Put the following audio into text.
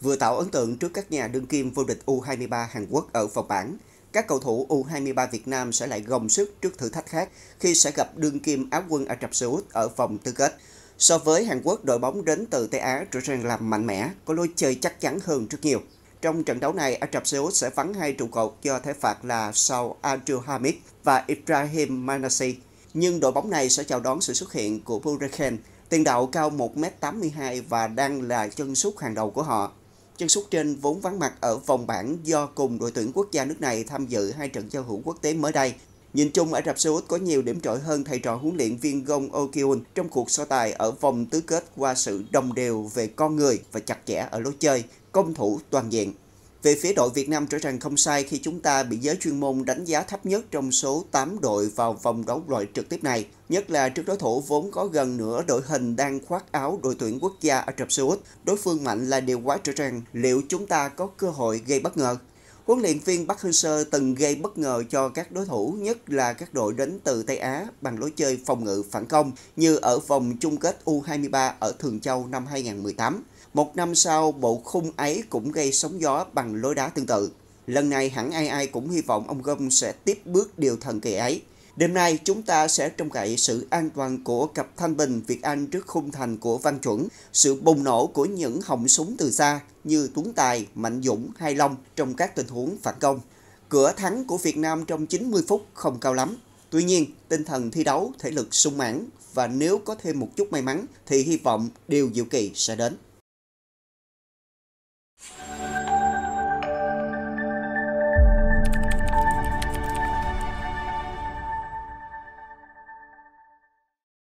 vừa tạo ấn tượng trước các nhà đương kim vô địch U23 Hàn Quốc ở vòng bảng. Các cầu thủ U23 Việt Nam sẽ lại gồng sức trước thử thách khác khi sẽ gặp đương kim Á quân Ả Rập Xê Út ở vòng tứ kết. So với Hàn Quốc, đội bóng đến từ Tây Á trở nên làm mạnh mẽ, có lối chơi chắc chắn hơn rất nhiều. Trong trận đấu này, Ả Rập Xê Út sẽ vắng hai trụ cột do thế phạt là sau Adil Hamid và Ibrahim manasi Nhưng đội bóng này sẽ chào đón sự xuất hiện của Burekhen, tiền đạo cao 1m82 và đang là chân sút hàng đầu của họ. Chân sút trên vốn vắng mặt ở vòng bảng do cùng đội tuyển quốc gia nước này tham dự hai trận giao hữu quốc tế mới đây. Nhìn chung, Ả Rập Xê Út có nhiều điểm trội hơn thầy trò huấn luyện viên Gong Okiun trong cuộc so tài ở vòng tứ kết qua sự đồng đều về con người và chặt chẽ ở lối chơi, công thủ toàn diện. Về phía đội Việt Nam trở thành không sai khi chúng ta bị giới chuyên môn đánh giá thấp nhất trong số 8 đội vào vòng đấu loại trực tiếp này, nhất là trước đối thủ vốn có gần nửa đội hình đang khoác áo đội tuyển quốc gia ở Rập Xê Út. Đối phương mạnh là điều quá trở rằng liệu chúng ta có cơ hội gây bất ngờ? Huấn luyện viên Park Hang-seo từng gây bất ngờ cho các đối thủ, nhất là các đội đến từ Tây Á bằng lối chơi phòng ngự phản công như ở vòng chung kết U23 ở Thường Châu năm 2018. Một năm sau, bộ khung ấy cũng gây sóng gió bằng lối đá tương tự. Lần này hẳn ai ai cũng hy vọng ông Gom sẽ tiếp bước điều thần kỳ ấy. Đêm nay chúng ta sẽ trông cậy sự an toàn của cặp thanh bình Việt Anh trước khung thành của Văn Chuẩn, sự bùng nổ của những họng súng từ xa như Tuấn Tài, Mạnh Dũng, Hai Long trong các tình huống phản công. Cửa thắng của Việt Nam trong 90 phút không cao lắm. Tuy nhiên, tinh thần thi đấu, thể lực sung mãn và nếu có thêm một chút may mắn thì hy vọng điều diệu kỳ sẽ đến.